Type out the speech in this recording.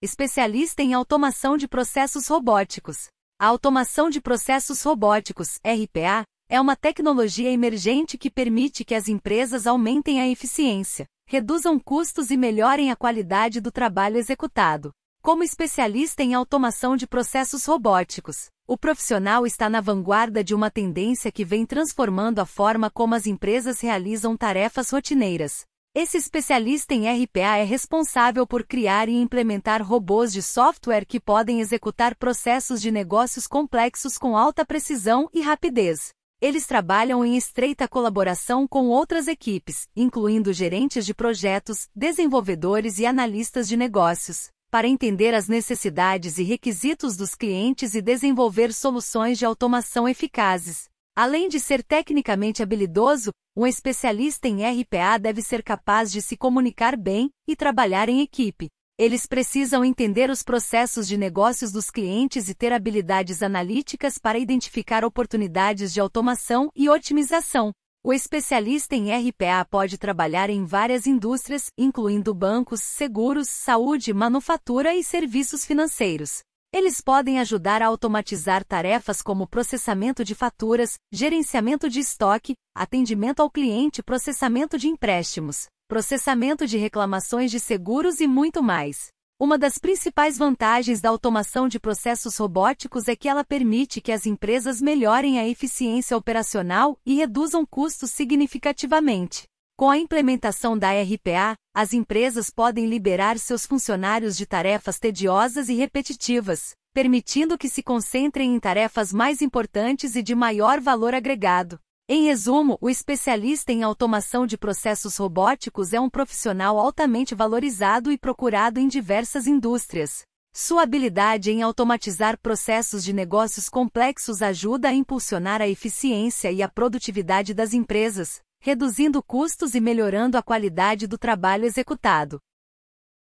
especialista em automação de processos robóticos. A automação de processos robóticos, RPA, é uma tecnologia emergente que permite que as empresas aumentem a eficiência, reduzam custos e melhorem a qualidade do trabalho executado. Como especialista em automação de processos robóticos, o profissional está na vanguarda de uma tendência que vem transformando a forma como as empresas realizam tarefas rotineiras, esse especialista em RPA é responsável por criar e implementar robôs de software que podem executar processos de negócios complexos com alta precisão e rapidez. Eles trabalham em estreita colaboração com outras equipes, incluindo gerentes de projetos, desenvolvedores e analistas de negócios, para entender as necessidades e requisitos dos clientes e desenvolver soluções de automação eficazes. Além de ser tecnicamente habilidoso, um especialista em RPA deve ser capaz de se comunicar bem e trabalhar em equipe. Eles precisam entender os processos de negócios dos clientes e ter habilidades analíticas para identificar oportunidades de automação e otimização. O especialista em RPA pode trabalhar em várias indústrias, incluindo bancos, seguros, saúde, manufatura e serviços financeiros. Eles podem ajudar a automatizar tarefas como processamento de faturas, gerenciamento de estoque, atendimento ao cliente, processamento de empréstimos, processamento de reclamações de seguros e muito mais. Uma das principais vantagens da automação de processos robóticos é que ela permite que as empresas melhorem a eficiência operacional e reduzam custos significativamente. Com a implementação da RPA, as empresas podem liberar seus funcionários de tarefas tediosas e repetitivas, permitindo que se concentrem em tarefas mais importantes e de maior valor agregado. Em resumo, o especialista em automação de processos robóticos é um profissional altamente valorizado e procurado em diversas indústrias. Sua habilidade em automatizar processos de negócios complexos ajuda a impulsionar a eficiência e a produtividade das empresas, reduzindo custos e melhorando a qualidade do trabalho executado.